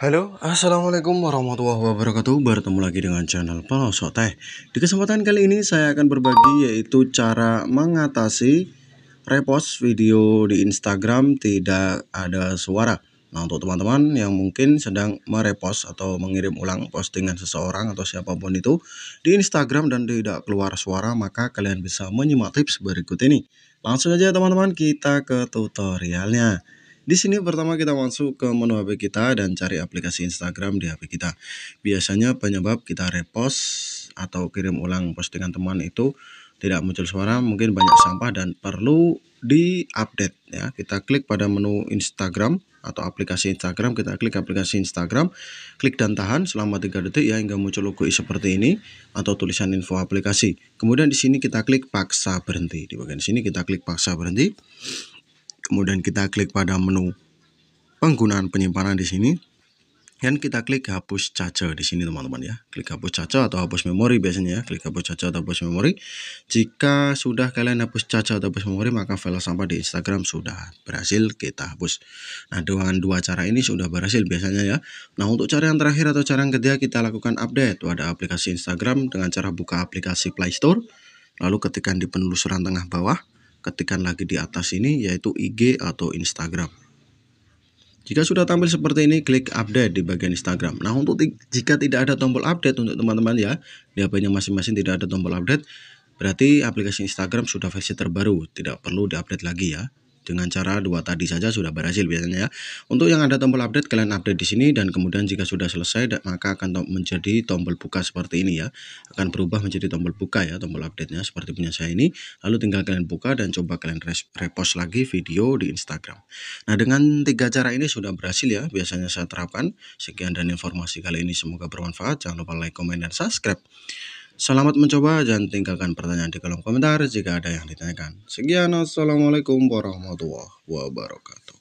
Halo, Assalamualaikum warahmatullahi wabarakatuh Bertemu lagi dengan channel Pelosok Teh Di kesempatan kali ini saya akan berbagi yaitu cara mengatasi repost video di Instagram tidak ada suara Nah untuk teman-teman yang mungkin sedang merepost atau mengirim ulang postingan seseorang atau siapapun itu Di Instagram dan tidak keluar suara maka kalian bisa menyimak tips berikut ini Langsung aja teman-teman kita ke tutorialnya di sini pertama kita masuk ke menu HP kita dan cari aplikasi Instagram di HP kita. Biasanya penyebab kita repost atau kirim ulang postingan teman itu tidak muncul suara, mungkin banyak sampah dan perlu diupdate ya. Kita klik pada menu Instagram atau aplikasi Instagram, kita klik aplikasi Instagram, klik dan tahan selama 3 detik ya hingga muncul logo seperti ini atau tulisan info aplikasi. Kemudian di sini kita klik paksa berhenti. Di bagian sini kita klik paksa berhenti. Kemudian kita klik pada menu penggunaan penyimpanan di sini. Dan kita klik hapus charger di sini teman-teman ya. Klik hapus charger atau hapus memori biasanya ya. Klik hapus charger atau hapus memori. Jika sudah kalian hapus charger atau hapus memori maka file sampah di Instagram sudah berhasil kita hapus. Nah dengan dua cara ini sudah berhasil biasanya ya. Nah untuk cara yang terakhir atau cara yang ketiga kita lakukan update pada aplikasi Instagram dengan cara buka aplikasi Play Store. Lalu ketikkan di penelusuran tengah bawah ketikan lagi di atas ini yaitu IG atau Instagram. Jika sudah tampil seperti ini, klik update di bagian Instagram. Nah, untuk jika tidak ada tombol update untuk teman-teman ya, di HP-nya masing-masing tidak ada tombol update, berarti aplikasi Instagram sudah versi terbaru, tidak perlu diupdate lagi ya. Dengan cara dua tadi saja sudah berhasil biasanya ya. Untuk yang ada tombol update kalian update di sini dan kemudian jika sudah selesai maka akan menjadi tombol buka seperti ini ya. Akan berubah menjadi tombol buka ya tombol update-nya seperti punya saya ini. Lalu tinggal kalian buka dan coba kalian repost lagi video di Instagram. Nah, dengan tiga cara ini sudah berhasil ya biasanya saya terapkan. Sekian dan informasi kali ini semoga bermanfaat. Jangan lupa like, komen dan subscribe. Selamat mencoba dan tinggalkan pertanyaan di kolom komentar jika ada yang ditanyakan. Sekian, Assalamualaikum warahmatullahi wabarakatuh.